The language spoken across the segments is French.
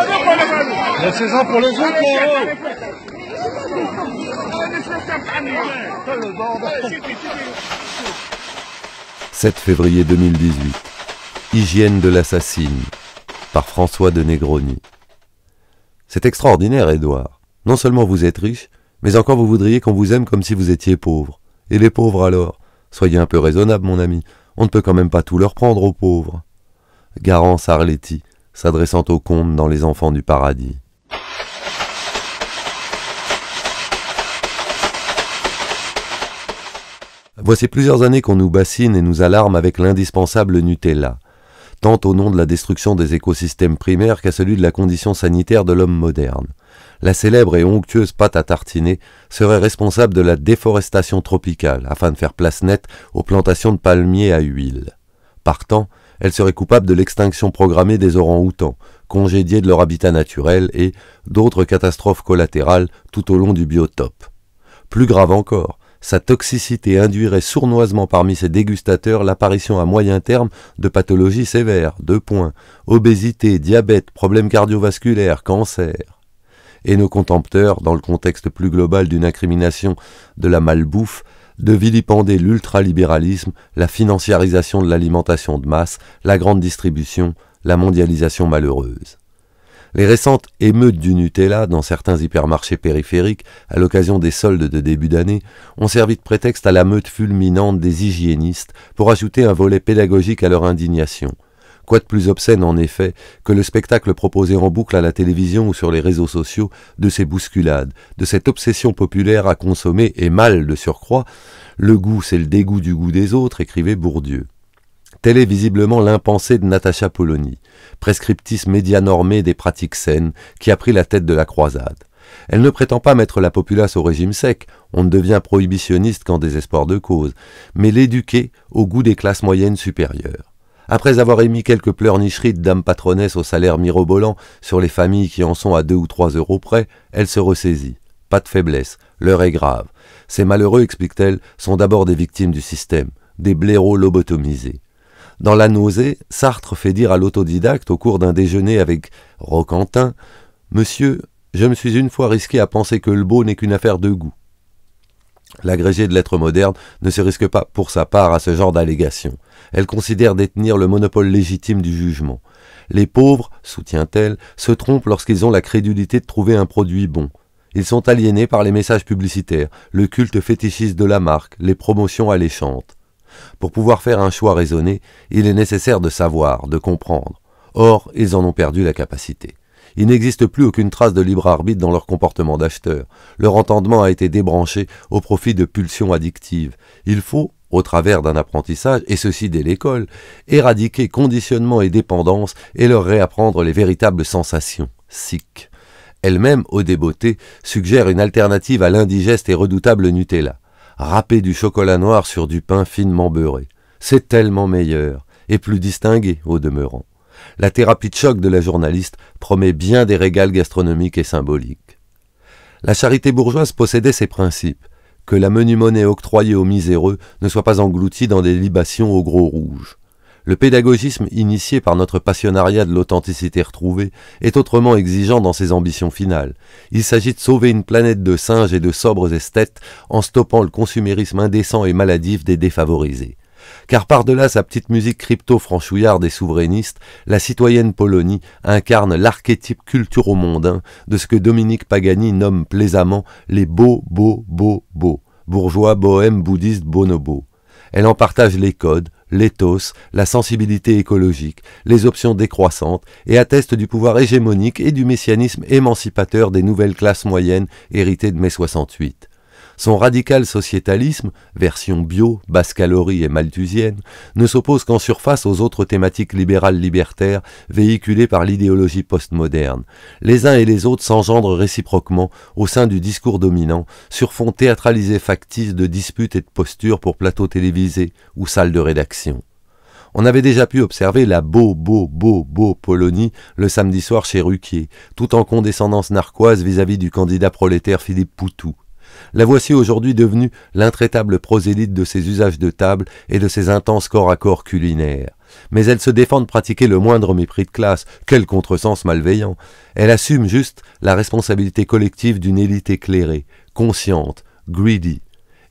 7 février 2018. Hygiène de l'assassine par François de Negroni. C'est extraordinaire, Édouard. Non seulement vous êtes riche, mais encore vous voudriez qu'on vous aime comme si vous étiez pauvre. Et les pauvres alors Soyez un peu raisonnable, mon ami. On ne peut quand même pas tout leur prendre aux pauvres. Garance Arletti, s'adressant aux comte dans Les Enfants du Paradis. Voici plusieurs années qu'on nous bassine et nous alarme avec l'indispensable Nutella, tant au nom de la destruction des écosystèmes primaires qu'à celui de la condition sanitaire de l'homme moderne. La célèbre et onctueuse pâte à tartiner serait responsable de la déforestation tropicale afin de faire place nette aux plantations de palmiers à huile. Partant, elle serait coupable de l'extinction programmée des orangs-outans, congédiés de leur habitat naturel et d'autres catastrophes collatérales tout au long du biotope. Plus grave encore, sa toxicité induirait sournoisement parmi ses dégustateurs l'apparition à moyen terme de pathologies sévères, de points, obésité, diabète, problèmes cardiovasculaires, cancer. Et nos contempteurs, dans le contexte plus global d'une incrimination de la malbouffe, de vilipender l'ultralibéralisme, la financiarisation de l'alimentation de masse, la grande distribution, la mondialisation malheureuse. Les récentes émeutes du Nutella dans certains hypermarchés périphériques à l'occasion des soldes de début d'année ont servi de prétexte à la meute fulminante des hygiénistes pour ajouter un volet pédagogique à leur indignation – Quoi de plus obscène, en effet, que le spectacle proposé en boucle à la télévision ou sur les réseaux sociaux de ces bousculades, de cette obsession populaire à consommer et mal de surcroît Le goût, c'est le dégoût du goût des autres, écrivait Bourdieu. Tel est visiblement l'impensée de Natacha Polony, prescriptrice médianormée des pratiques saines, qui a pris la tête de la croisade. Elle ne prétend pas mettre la populace au régime sec, on ne devient prohibitionniste qu'en désespoir de cause, mais l'éduquer au goût des classes moyennes supérieures. Après avoir émis quelques pleurnicheries de dame patronesse au salaire mirobolant sur les familles qui en sont à deux ou trois euros près, elle se ressaisit. Pas de faiblesse, l'heure est grave. Ces malheureux, explique-t-elle, sont d'abord des victimes du système, des blaireaux lobotomisés. Dans La nausée, Sartre fait dire à l'autodidacte au cours d'un déjeuner avec Roquentin Monsieur, je me suis une fois risqué à penser que le beau n'est qu'une affaire de goût. L'agrégé de lettres modernes ne se risque pas, pour sa part, à ce genre d'allégation. Elle considère détenir le monopole légitime du jugement. Les pauvres, soutient-elle, se trompent lorsqu'ils ont la crédulité de trouver un produit bon. Ils sont aliénés par les messages publicitaires, le culte fétichiste de la marque, les promotions alléchantes. Pour pouvoir faire un choix raisonné, il est nécessaire de savoir, de comprendre. Or, ils en ont perdu la capacité. Il n'existe plus aucune trace de libre arbitre dans leur comportement d'acheteur. Leur entendement a été débranché au profit de pulsions addictives. Il faut, au travers d'un apprentissage, et ceci dès l'école, éradiquer conditionnement et dépendance et leur réapprendre les véritables sensations, sick. Elle-même, au débeauté, suggère une alternative à l'indigeste et redoutable Nutella. Râper du chocolat noir sur du pain finement beurré. C'est tellement meilleur, et plus distingué au demeurant la thérapie de choc de la journaliste promet bien des régales gastronomiques et symboliques. La charité bourgeoise possédait ses principes, que la menu monnaie octroyée aux miséreux ne soit pas engloutie dans des libations aux gros rouges. Le pédagogisme initié par notre passionnariat de l'authenticité retrouvée est autrement exigeant dans ses ambitions finales. Il s'agit de sauver une planète de singes et de sobres esthètes en stoppant le consumérisme indécent et maladif des défavorisés car par-delà sa petite musique crypto-franchouillarde et souverainiste, la citoyenne Polonie incarne l'archétype au mondain de ce que Dominique Pagani nomme plaisamment les beaux, beaux, beaux, beaux, bourgeois, bohèmes, bouddhistes, bonobo. Elle en partage les codes, l'éthos, la sensibilité écologique, les options décroissantes et atteste du pouvoir hégémonique et du messianisme émancipateur des nouvelles classes moyennes héritées de mai 68. Son radical sociétalisme, version bio, basse calorie et malthusienne, ne s'oppose qu'en surface aux autres thématiques libérales libertaires véhiculées par l'idéologie postmoderne. Les uns et les autres s'engendrent réciproquement au sein du discours dominant, sur fond théâtralisé factice de disputes et de postures pour plateaux télévisés ou salles de rédaction. On avait déjà pu observer la beau, beau, beau, beau Polonie le samedi soir chez Ruquier, tout en condescendance narquoise vis à -vis du candidat prolétaire Philippe Poutou. La voici aujourd'hui devenue l'intraitable prosélyte de ses usages de table et de ses intenses corps à corps culinaires. Mais elle se défend de pratiquer le moindre mépris de classe, quel contresens malveillant. Elle assume juste la responsabilité collective d'une élite éclairée, consciente, greedy,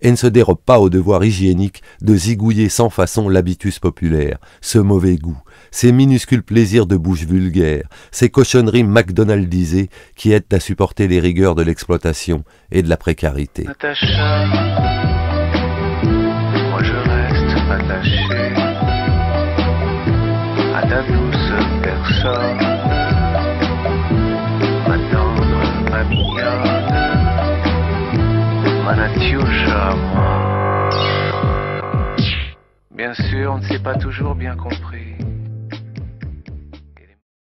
et ne se dérobe pas au devoir hygiénique de zigouiller sans façon l'habitus populaire, ce mauvais goût, ces minuscules plaisirs de bouche vulgaire, ces cochonneries McDonaldisées qui aident à supporter les rigueurs de l'exploitation et de la précarité. Bien sûr, on ne s'est pas toujours bien compris.